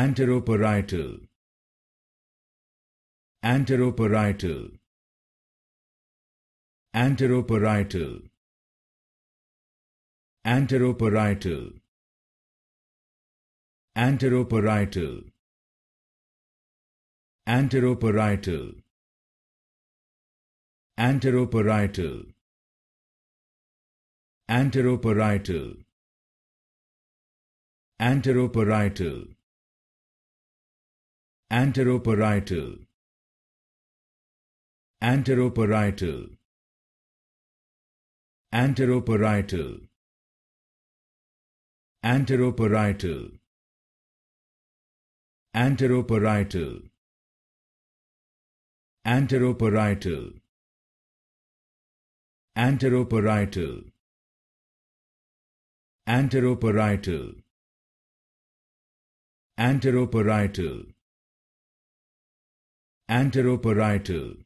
anteroparietal anteroparietal anteroparietal anteroparietal anteroparietal anteroparietal anteroparietal anteroparietal anteroparietal anteroparietal anteroparietal anteroparietal anteroparietal anteroparietal anteroparietal anteroparietal anteroparietal anteroparietal Anteroparietal.